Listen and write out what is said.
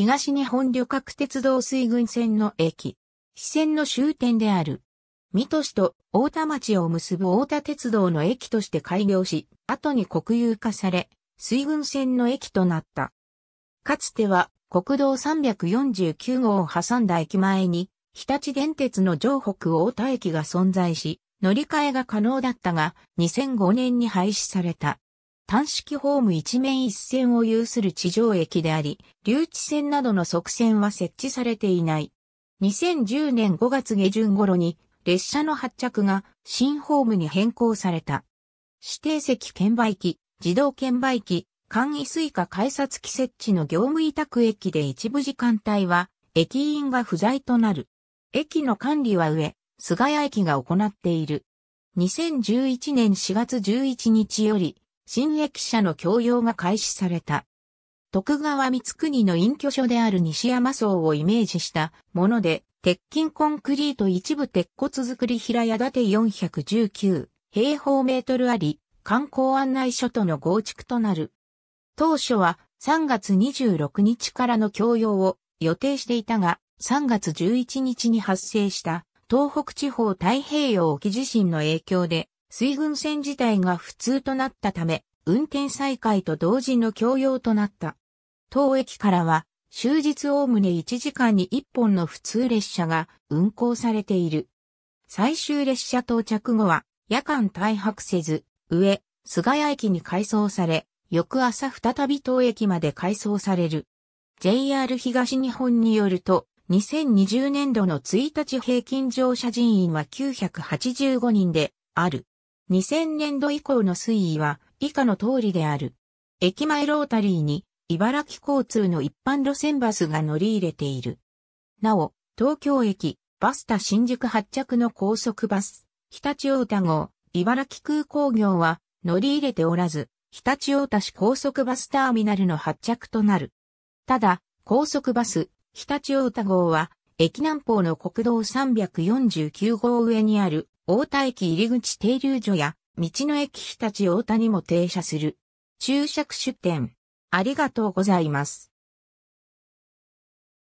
東日本旅客鉄道水軍線の駅。支線の終点である。水戸市と大田町を結ぶ大田鉄道の駅として開業し、後に国有化され、水軍線の駅となった。かつては国道349号を挟んだ駅前に、日立電鉄の城北大田駅が存在し、乗り換えが可能だったが、2005年に廃止された。単式ホーム一面一線を有する地上駅であり、留置線などの側線は設置されていない。2010年5月下旬頃に列車の発着が新ホームに変更された。指定席券売機、自動券売機、簡易スイカ改札機設置の業務委託駅で一部時間帯は駅員が不在となる。駅の管理は上、菅谷駅が行っている。2011年4月11日より、新駅舎の供用が開始された。徳川光国の隠居所である西山荘をイメージしたもので、鉄筋コンクリート一部鉄骨造り平屋建て419平方メートルあり、観光案内所との合築となる。当初は3月26日からの供用を予定していたが、3月11日に発生した東北地方太平洋沖地震の影響で水軍船自体が普通となったため、運転再開と同時の供用となった。当駅からは、終日おおむね1時間に1本の普通列車が運行されている。最終列車到着後は、夜間退泊せず、上、菅谷駅に改装され、翌朝再び当駅まで改装される。JR 東日本によると、2020年度の1日平均乗車人員は985人である。2000年度以降の推移は以下の通りである。駅前ロータリーに茨城交通の一般路線バスが乗り入れている。なお、東京駅、バスタ新宿発着の高速バス、日立大田号、茨城空港業は乗り入れておらず、日立大田市高速バスターミナルの発着となる。ただ、高速バス、日立大田号は、駅南方の国道349号上にある大田駅入口停留所や、道の駅日立大田にも停車する。注釈出店。ありがとうございます。